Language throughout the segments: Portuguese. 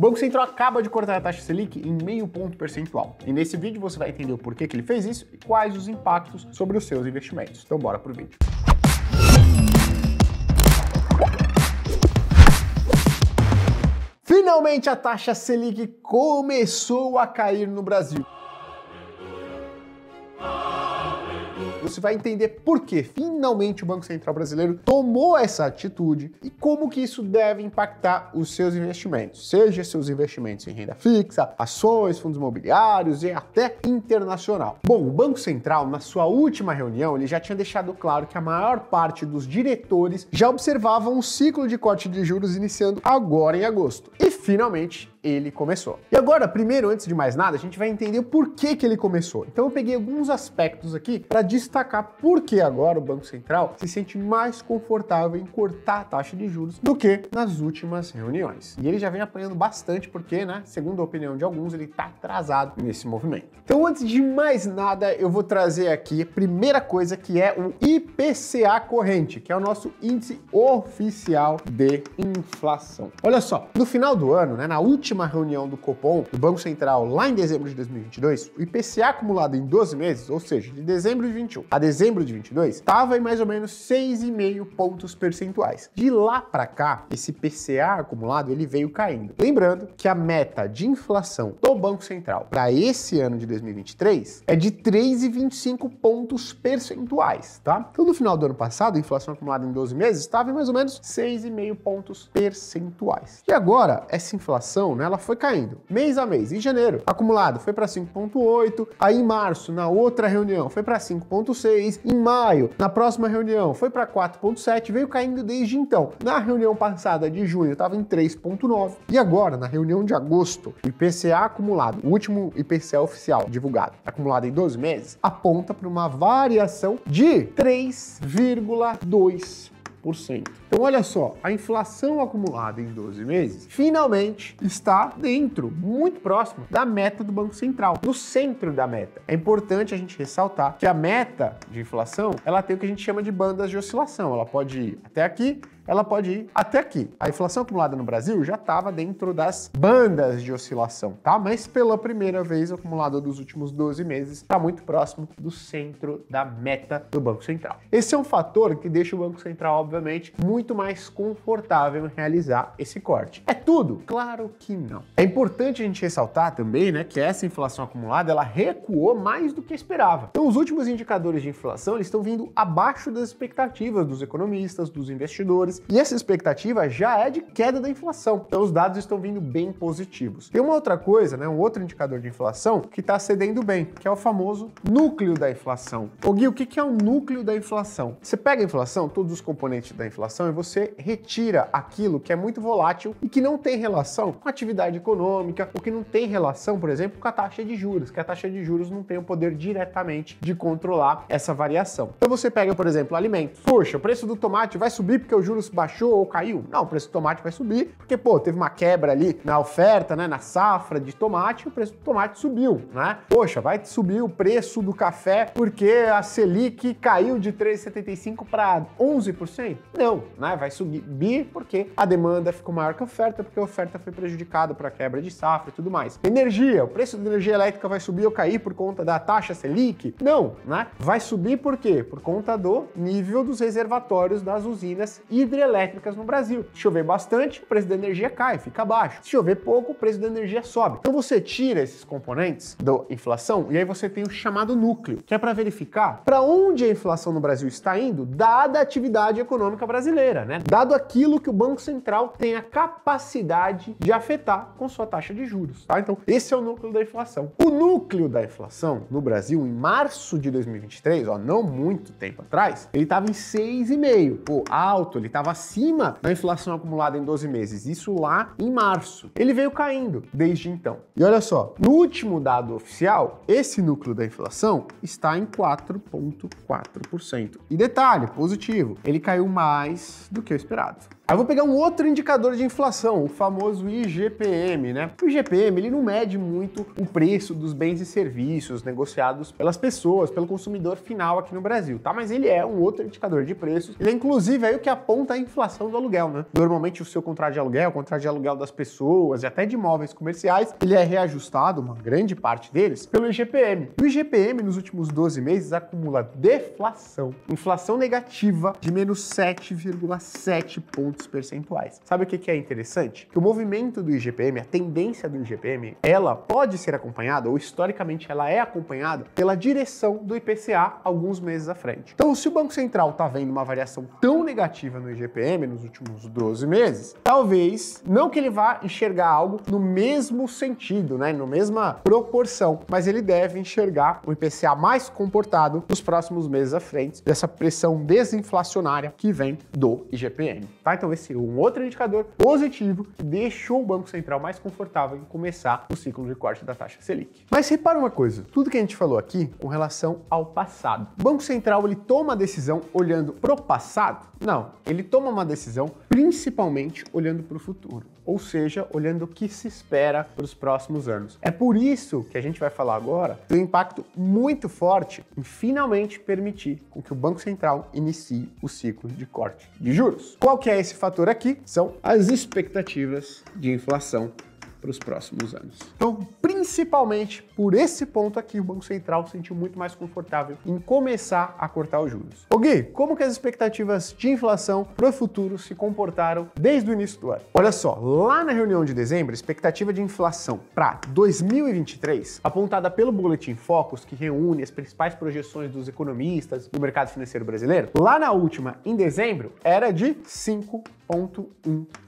O Banco Central acaba de cortar a taxa Selic em meio ponto percentual. E nesse vídeo você vai entender o porquê que ele fez isso e quais os impactos sobre os seus investimentos. Então bora pro vídeo. Finalmente a taxa Selic começou a cair no Brasil. você vai entender por que finalmente o Banco Central brasileiro tomou essa atitude e como que isso deve impactar os seus investimentos, seja seus investimentos em renda fixa, ações, fundos imobiliários e até internacional. Bom, o Banco Central, na sua última reunião, ele já tinha deixado claro que a maior parte dos diretores já observavam um ciclo de corte de juros iniciando agora em agosto. E finalmente ele começou. E agora, primeiro, antes de mais nada, a gente vai entender o porquê que ele começou. Então eu peguei alguns aspectos aqui para destacar destacar porque agora o Banco Central se sente mais confortável em cortar a taxa de juros do que nas últimas reuniões. E ele já vem apanhando bastante porque, né, segundo a opinião de alguns, ele está atrasado nesse movimento. Então, antes de mais nada, eu vou trazer aqui a primeira coisa que é o IPCA corrente, que é o nosso índice oficial de inflação. Olha só, no final do ano, né, na última reunião do Copom, do Banco Central, lá em dezembro de 2022, o IPCA acumulado em 12 meses, ou seja, de dezembro de 21 a dezembro de 22, estava em mais ou menos 6,5 pontos percentuais. De lá para cá, esse PCA acumulado ele veio caindo. Lembrando que a meta de inflação do Banco Central para esse ano de 2023 é de 3,25 pontos percentuais, tá? Então no final do ano passado, a inflação acumulada em 12 meses estava em mais ou menos 6,5 pontos percentuais. E agora, essa inflação, né, ela foi caindo mês a mês. Em janeiro, acumulado foi para 5,8, aí em março, na outra reunião, foi para 5,5 4,6 em maio. Na próxima reunião foi para 4,7, veio caindo desde então. Na reunião passada de junho estava em 3,9 e agora na reunião de agosto, o IPCA acumulado, o último IPCA oficial divulgado, acumulado em 12 meses, aponta para uma variação de 3,2 então olha só, a inflação acumulada em 12 meses finalmente está dentro, muito próximo da meta do Banco Central, no centro da meta. É importante a gente ressaltar que a meta de inflação, ela tem o que a gente chama de bandas de oscilação, ela pode ir até aqui ela pode ir até aqui. A inflação acumulada no Brasil já estava dentro das bandas de oscilação, tá? Mas pela primeira vez, acumulada dos últimos 12 meses, está muito próximo do centro da meta do Banco Central. Esse é um fator que deixa o Banco Central, obviamente, muito mais confortável em realizar esse corte. É tudo? Claro que não. É importante a gente ressaltar também, né, que essa inflação acumulada, ela recuou mais do que esperava. Então, os últimos indicadores de inflação, eles estão vindo abaixo das expectativas dos economistas, dos investidores, e essa expectativa já é de queda da inflação. Então os dados estão vindo bem positivos. Tem uma outra coisa, né, um outro indicador de inflação que está cedendo bem, que é o famoso núcleo da inflação. O Gui, o que é o núcleo da inflação? Você pega a inflação, todos os componentes da inflação, e você retira aquilo que é muito volátil e que não tem relação com a atividade econômica, o que não tem relação, por exemplo, com a taxa de juros, que a taxa de juros não tem o poder diretamente de controlar essa variação. Então você pega, por exemplo, alimento. Poxa, o preço do tomate vai subir porque o juros baixou ou caiu. Não, o preço do tomate vai subir, porque, pô, teve uma quebra ali na oferta, né, na safra de tomate, o preço do tomate subiu, né? Poxa, vai subir o preço do café porque a Selic caiu de 3,75 para 11%? Não, né? Vai subir porque a demanda ficou maior que a oferta, porque a oferta foi prejudicada por a quebra de safra e tudo mais. Energia, o preço da energia elétrica vai subir ou cair por conta da taxa Selic? Não, né? Vai subir por quê? Por conta do nível dos reservatórios das usinas e hidrelétricas no Brasil. Se chover bastante, o preço da energia cai, fica baixo. Se chover pouco, o preço da energia sobe. Então você tira esses componentes da inflação e aí você tem o chamado núcleo, que é para verificar para onde a inflação no Brasil está indo, dada a atividade econômica brasileira, né? Dado aquilo que o Banco Central tem a capacidade de afetar com sua taxa de juros, tá? Então, esse é o núcleo da inflação. O núcleo da inflação no Brasil em março de 2023, ó, não muito tempo atrás, ele estava em 6,5. Pô, alto, ele tá estava acima da inflação acumulada em 12 meses, isso lá em março. Ele veio caindo desde então. E olha só, no último dado oficial, esse núcleo da inflação está em 4,4%. E detalhe positivo, ele caiu mais do que o esperado. Aí eu vou pegar um outro indicador de inflação, o famoso IGPM, né? O IGPM, ele não mede muito o preço dos bens e serviços negociados pelas pessoas, pelo consumidor final aqui no Brasil, tá? Mas ele é um outro indicador de preços. Ele é inclusive aí o que aponta a inflação do aluguel, né? Normalmente o seu contrato de aluguel, o contrato de aluguel das pessoas e até de imóveis comerciais, ele é reajustado, uma grande parte deles, pelo IGPM. o IGPM nos últimos 12 meses acumula deflação, inflação negativa de menos 7,7 pontos pontos percentuais. Sabe o que, é interessante? Que o movimento do IGPM, a tendência do IGPM, ela pode ser acompanhada, ou historicamente ela é acompanhada, pela direção do IPCA alguns meses à frente. Então, se o Banco Central está vendo uma variação tão negativa no IGPM nos últimos 12 meses, talvez não que ele vá enxergar algo no mesmo sentido, né, no mesma proporção, mas ele deve enxergar o IPCA mais comportado nos próximos meses à frente dessa pressão desinflacionária que vem do IGPM. Tá? Então então, esse é um outro indicador positivo que deixou o Banco Central mais confortável em começar o ciclo de corte da taxa Selic. Mas repara uma coisa, tudo que a gente falou aqui com relação ao passado. O Banco Central ele toma a decisão olhando pro passado? Não, ele toma uma decisão principalmente olhando para o futuro ou seja, olhando o que se espera para os próximos anos. É por isso que a gente vai falar agora do impacto muito forte em finalmente permitir com que o Banco Central inicie o ciclo de corte de juros. Qual que é esse fator aqui? São as expectativas de inflação para os próximos anos. Então, principalmente por esse ponto aqui, o Banco Central se sentiu muito mais confortável em começar a cortar os juros. O Gui, como que as expectativas de inflação para o futuro se comportaram desde o início do ano? Olha só, lá na reunião de dezembro, a expectativa de inflação para 2023, apontada pelo Boletim Focus, que reúne as principais projeções dos economistas do mercado financeiro brasileiro, lá na última, em dezembro, era de 5,1%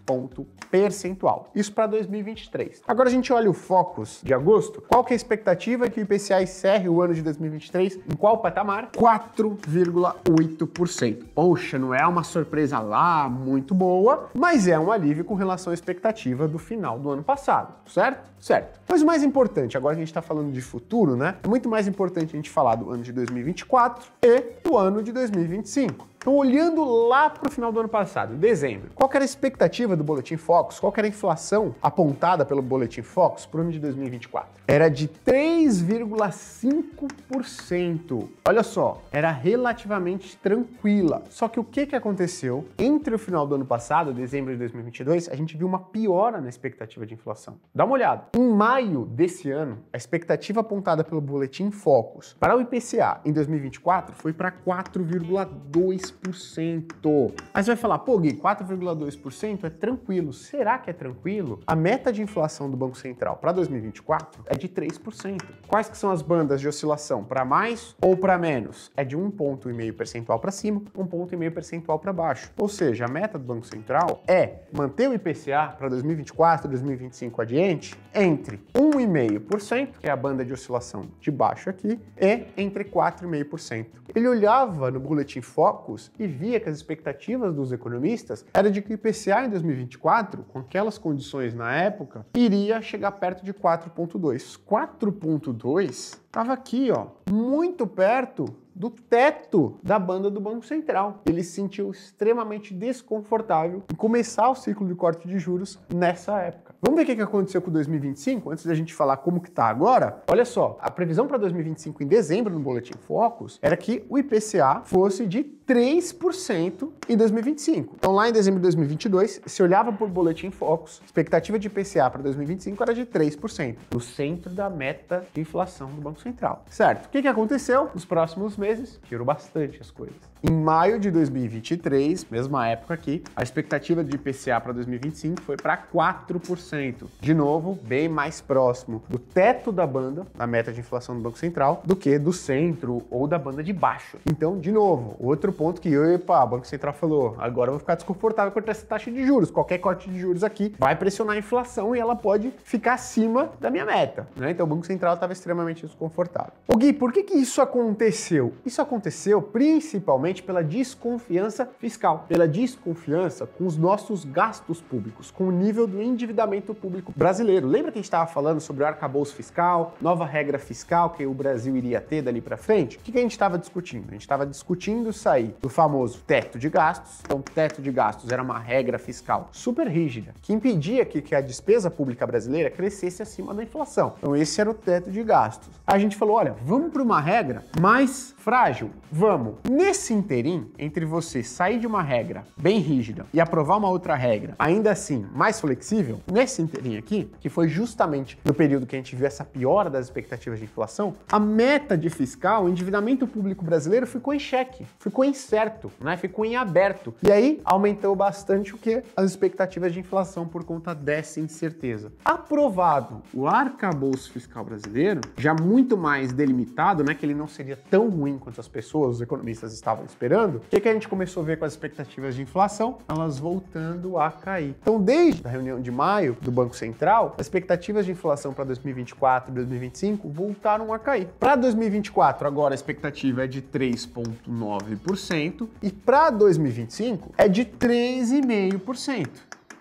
ponto percentual. Isso para 2023. Agora a gente olha o Focus de agosto. Qual que é a expectativa que o IPCA encerre o ano de 2023? Em qual patamar? 4,8%. Poxa, não é uma surpresa lá muito boa, mas é um alívio com relação à expectativa do final do ano passado, certo? Certo. Mas o mais importante, agora a gente está falando de futuro, né? É muito mais importante a gente falar do ano de 2024 e do ano de 2025. Então, olhando lá para o final do ano passado, dezembro, qual era a expectativa do Boletim Focus? Qual era a inflação apontada pelo Boletim Focus para o ano de 2024? Era de 3,5%. Olha só, era relativamente tranquila. Só que o que, que aconteceu? Entre o final do ano passado, dezembro de 2022, a gente viu uma piora na expectativa de inflação. Dá uma olhada. Em maio desse ano, a expectativa apontada pelo Boletim Focus para o IPCA em 2024 foi para 4,2%. 4,2%. Mas vai falar, pô Gui, 4,2% é tranquilo. Será que é tranquilo? A meta de inflação do Banco Central para 2024 é de 3%. Quais que são as bandas de oscilação? Para mais ou para menos? É de 1,5 percentual para cima, 1,5 percentual para baixo. Ou seja, a meta do Banco Central é manter o IPCA para 2024, 2025 adiante entre 1,5%, que é a banda de oscilação de baixo aqui, e entre 4,5%. Ele olhava no Boletim Focus e via que as expectativas dos economistas era de que o IPCA em 2024, com aquelas condições na época, iria chegar perto de 4.2. 4.2 estava aqui, ó, muito perto do teto da banda do Banco Central. Ele se sentiu extremamente desconfortável em começar o ciclo de corte de juros nessa época. Vamos ver o que aconteceu com 2025, antes da gente falar como que tá agora? Olha só, a previsão para 2025 em dezembro no Boletim Focus era que o IPCA fosse de 3% em 2025. Então, lá em dezembro de 2022, se olhava por boletim Focus, expectativa de IPCA para 2025 era de 3%, no centro da meta de inflação do Banco Central. Certo? O que, que aconteceu? Nos próximos meses, tirou bastante as coisas. Em maio de 2023, mesma época aqui, a expectativa de IPCA para 2025 foi para 4%. De novo, bem mais próximo do teto da banda, da meta de inflação do Banco Central, do que do centro ou da banda de baixo. Então, de novo, outro ponto ponto que, epa, o Banco Central falou, agora eu vou ficar desconfortável contra essa taxa de juros. Qualquer corte de juros aqui vai pressionar a inflação e ela pode ficar acima da minha meta. Né? Então o Banco Central estava extremamente desconfortável. O Gui, por que, que isso aconteceu? Isso aconteceu principalmente pela desconfiança fiscal, pela desconfiança com os nossos gastos públicos, com o nível do endividamento público brasileiro. Lembra que a gente estava falando sobre o arcabouço fiscal, nova regra fiscal que o Brasil iria ter dali para frente? O que, que a gente estava discutindo? A gente estava discutindo sair aí do famoso teto de gastos. Então, teto de gastos era uma regra fiscal super rígida que impedia que, que a despesa pública brasileira crescesse acima da inflação. Então, esse era o teto de gastos. A gente falou: olha, vamos para uma regra mais Frágil, vamos. Nesse interim, entre você sair de uma regra bem rígida e aprovar uma outra regra, ainda assim mais flexível, nesse interim aqui, que foi justamente no período que a gente viu essa piora das expectativas de inflação, a meta de fiscal, o endividamento público brasileiro ficou em xeque, ficou incerto, né? ficou em aberto. E aí aumentou bastante o que? As expectativas de inflação por conta dessa incerteza. Aprovado o arcabouço fiscal brasileiro, já muito mais delimitado, né? que ele não seria tão ruim ruim quanto as pessoas, os economistas estavam esperando, o que, que a gente começou a ver com as expectativas de inflação? Elas voltando a cair. Então, desde a reunião de maio do Banco Central, as expectativas de inflação para 2024 e 2025 voltaram a cair. Para 2024, agora a expectativa é de 3,9% e para 2025 é de 3,5%.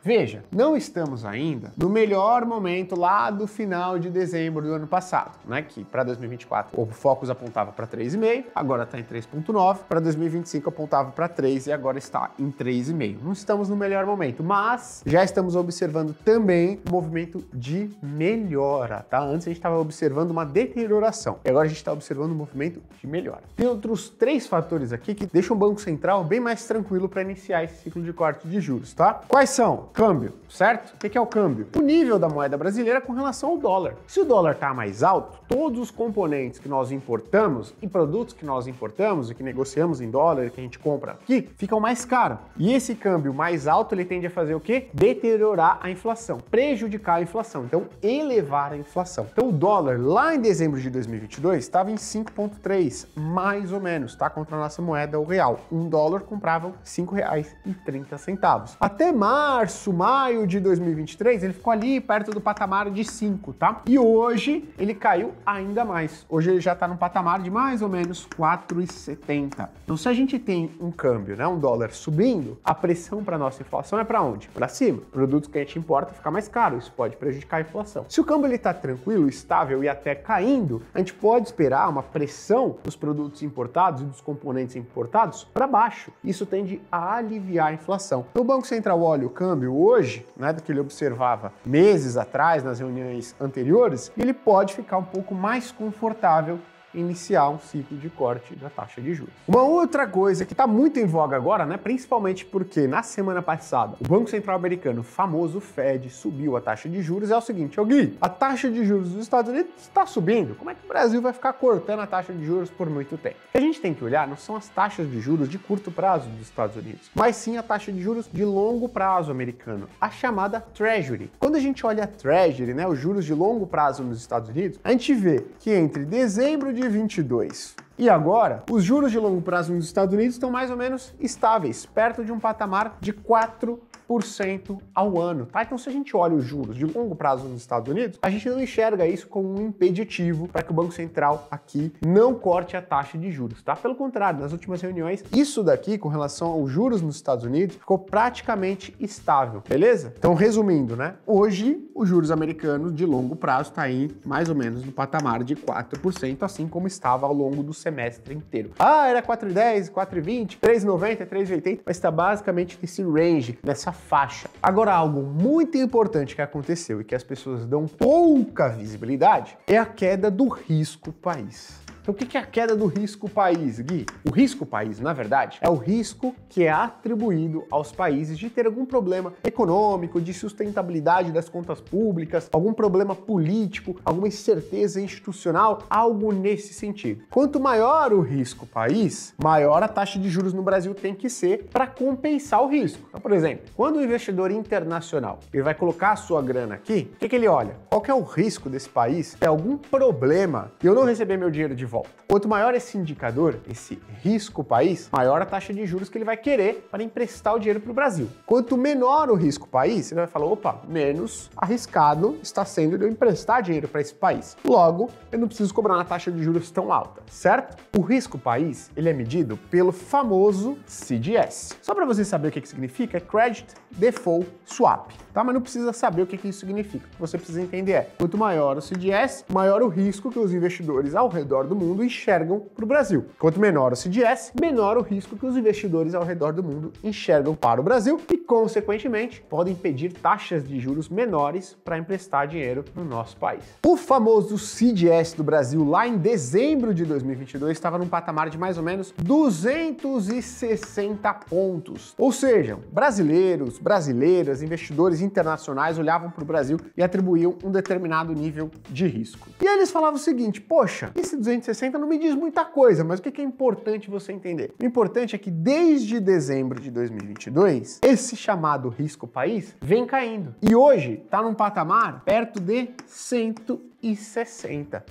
Veja, não estamos ainda no melhor momento lá do final de dezembro do ano passado, né? Que para 2024 o Focus apontava para 3,5, agora está em 3,9, para 2025 apontava para 3 e agora está em 3,5. Não estamos no melhor momento, mas já estamos observando também um movimento de melhora, tá? Antes a gente estava observando uma deterioração e agora a gente está observando um movimento de melhora. Tem outros três fatores aqui que deixam o Banco Central bem mais tranquilo para iniciar esse ciclo de corte de juros, tá? Quais são? Câmbio, certo? O que é o câmbio? O nível da moeda brasileira com relação ao dólar. Se o dólar está mais alto, todos os componentes que nós importamos e produtos que nós importamos e que negociamos em dólar que a gente compra aqui ficam mais caros. E esse câmbio mais alto ele tende a fazer o quê? Deteriorar a inflação, prejudicar a inflação, então elevar a inflação. Então o dólar lá em dezembro de 2022 estava em 5,3 mais ou menos, tá? Contra a nossa moeda, o real. Um dólar comprava R$ 5,30. Até março março, maio de 2023, ele ficou ali perto do patamar de 5, tá? E hoje ele caiu ainda mais. Hoje ele já está no patamar de mais ou menos 4,70. Então, se a gente tem um câmbio, né, um dólar subindo, a pressão para nossa inflação é para onde? Para cima. Produtos que a gente importa ficar mais caro, isso pode prejudicar a inflação. Se o câmbio ele está tranquilo, estável e até caindo, a gente pode esperar uma pressão dos produtos importados e dos componentes importados para baixo. Isso tende a aliviar a inflação. Então, o Banco Central olha o câmbio hoje, né, do que ele observava meses atrás nas reuniões anteriores, ele pode ficar um pouco mais confortável iniciar um ciclo de corte da taxa de juros. Uma outra coisa que está muito em voga agora, né, principalmente porque na semana passada o Banco Central Americano, famoso Fed, subiu a taxa de juros, é o seguinte, ô Gui, a taxa de juros dos Estados Unidos está subindo, como é que o Brasil vai ficar cortando a taxa de juros por muito tempo? O que a gente tem que olhar não são as taxas de juros de curto prazo dos Estados Unidos, mas sim a taxa de juros de longo prazo americano, a chamada Treasury. Quando a gente olha a Treasury, né, os juros de longo prazo nos Estados Unidos, a gente vê que entre dezembro de 2022. E agora, os juros de longo prazo nos Estados Unidos estão mais ou menos estáveis, perto de um patamar de 4 3% ao ano, tá? Então se a gente olha os juros de longo prazo nos Estados Unidos, a gente não enxerga isso como um impeditivo para que o Banco Central aqui não corte a taxa de juros, tá? Pelo contrário, nas últimas reuniões, isso daqui com relação aos juros nos Estados Unidos ficou praticamente estável, beleza? Então resumindo, né? Hoje os juros americanos de longo prazo está aí mais ou menos no patamar de 4%, assim como estava ao longo do semestre inteiro. Ah, era 4,10, 4,20, 3,90, 3,80, mas está basicamente nesse range, nessa faixa. Agora, algo muito importante que aconteceu e que as pessoas dão pouca visibilidade é a queda do risco país. Então, o que é a queda do risco país, Gui? O risco país, na verdade, é o risco que é atribuído aos países de ter algum problema econômico, de sustentabilidade das contas públicas, algum problema político, alguma incerteza institucional, algo nesse sentido. Quanto maior o risco país, maior a taxa de juros no Brasil tem que ser para compensar o risco. Então, por exemplo, quando o investidor internacional ele vai colocar a sua grana aqui, o que, que ele olha? Qual que é o risco desse país? É algum problema eu não receber meu dinheiro de volta? volta. Quanto maior esse indicador, esse risco país, maior a taxa de juros que ele vai querer para emprestar o dinheiro para o Brasil. Quanto menor o risco país, ele vai falar, opa, menos arriscado está sendo de eu emprestar dinheiro para esse país. Logo, eu não preciso cobrar uma taxa de juros tão alta, certo? O risco país, ele é medido pelo famoso CDS. Só para você saber o que, que significa, é Credit Default Swap, tá? Mas não precisa saber o que, que isso significa. O que você precisa entender é, quanto maior o CDS, maior o risco que os investidores ao redor do mundo enxergam para o Brasil. Quanto menor o CDS, menor o risco que os investidores ao redor do mundo enxergam para o Brasil e, consequentemente, podem pedir taxas de juros menores para emprestar dinheiro no nosso país. O famoso CDS do Brasil lá em dezembro de 2022 estava num patamar de mais ou menos 260 pontos. Ou seja, brasileiros, brasileiras, investidores internacionais olhavam para o Brasil e atribuíam um determinado nível de risco. E eles falavam o seguinte: poxa, esse 260 não me diz muita coisa, mas o que é importante você entender? O importante é que desde dezembro de 2022, esse chamado risco país vem caindo. E hoje está num patamar perto de 100 e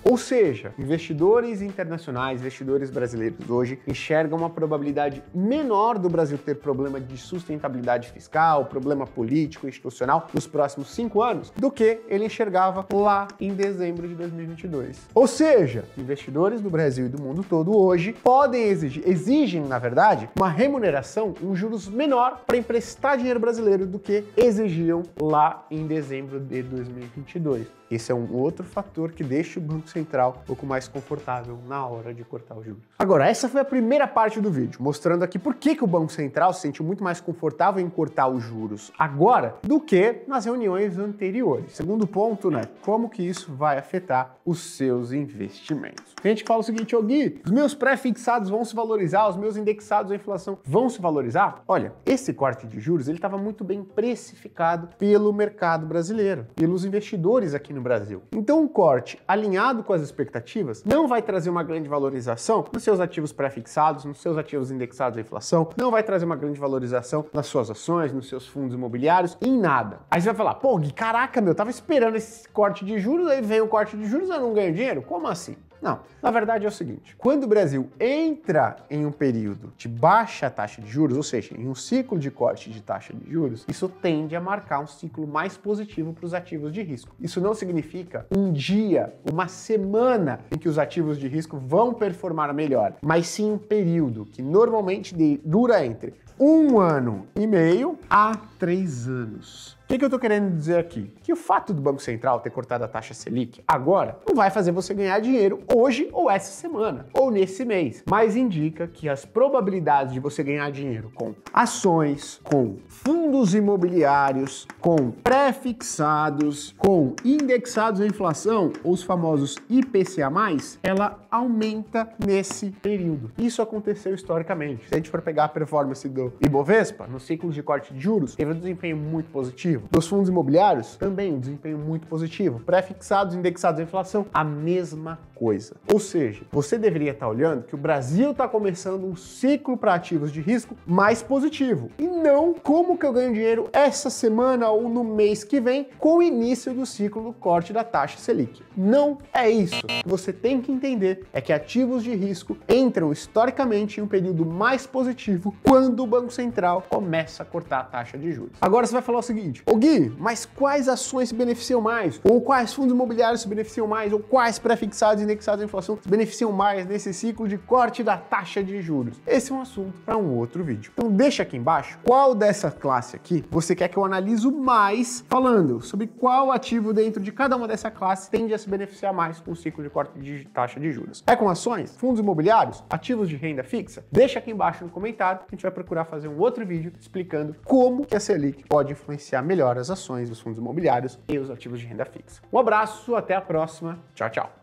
Ou seja, investidores internacionais, investidores brasileiros hoje enxergam uma probabilidade menor do Brasil ter problema de sustentabilidade fiscal, problema político, institucional nos próximos cinco anos do que ele enxergava lá em dezembro de 2022. Ou seja, investidores do Brasil e do mundo todo hoje podem exigir, exigem, na verdade, uma remuneração, um juros menor para emprestar dinheiro brasileiro do que exigiam lá em dezembro de 2022. Esse é um outro fator que deixa o Banco Central um pouco mais confortável na hora de cortar os juros. Agora, essa foi a primeira parte do vídeo, mostrando aqui por que, que o Banco Central se sente muito mais confortável em cortar os juros agora do que nas reuniões anteriores. Segundo ponto, né? Como que isso vai afetar os seus investimentos? Tem gente que fala o seguinte, ô os meus pré-fixados vão se valorizar, os meus indexados à inflação vão se valorizar? Olha, esse corte de juros ele estava muito bem precificado pelo mercado brasileiro, pelos investidores aqui no no Brasil. Então, um corte alinhado com as expectativas não vai trazer uma grande valorização nos seus ativos pré-fixados, nos seus ativos indexados à inflação, não vai trazer uma grande valorização nas suas ações, nos seus fundos imobiliários, em nada. Aí você vai falar, pô, caraca, meu, eu tava esperando esse corte de juros, aí vem o corte de juros, eu não ganho dinheiro? Como assim? Não. Na verdade é o seguinte: quando o Brasil entra em um período de baixa taxa de juros, ou seja, em um ciclo de corte de taxa de juros, isso tende a marcar um ciclo mais positivo para os ativos de risco. Isso não significa um dia, uma semana em que os ativos de risco vão performar melhor, mas sim um período que normalmente dura entre um ano e meio a três anos que, que eu estou querendo dizer aqui? Que o fato do Banco Central ter cortado a taxa Selic agora não vai fazer você ganhar dinheiro hoje ou essa semana, ou nesse mês, mas indica que as probabilidades de você ganhar dinheiro com ações, com fundos imobiliários, com pré-fixados, com indexados à inflação, ou os famosos IPCA+, ela aumenta nesse período. Isso aconteceu historicamente. Se a gente for pegar a performance do Ibovespa, no ciclo de corte de juros, teve um desempenho muito positivo positivo. Dos fundos imobiliários, também um desempenho muito positivo. Pré-fixados, indexados à inflação, a mesma coisa. Ou seja, você deveria estar tá olhando que o Brasil está começando um ciclo para ativos de risco mais positivo. E não como que eu ganho dinheiro essa semana ou no mês que vem com o início do ciclo do corte da taxa Selic. Não é isso. O que você tem que entender é que ativos de risco entram historicamente em um período mais positivo quando o Banco Central começa a cortar a taxa de juros. Agora você vai falar o seguinte: Ô Gui, mas quais ações se beneficiam mais? Ou quais fundos imobiliários se beneficiam mais? Ou quais pré-fixados e indexados à inflação se beneficiam mais nesse ciclo de corte da taxa de juros? Esse é um assunto para um outro vídeo. Então deixa aqui embaixo qual dessa classe aqui você quer que eu analise mais, falando sobre qual ativo dentro de cada uma dessa classe tende a se beneficiar mais com o ciclo de corte de taxa de juros. É com ações, fundos imobiliários, ativos de renda fixa? Deixa aqui embaixo no comentário, que a gente vai procurar fazer um outro vídeo explicando como que a Selic pode influenciar melhor melhor as ações, os fundos imobiliários e os ativos de renda fixa. Um abraço, até a próxima. Tchau, tchau.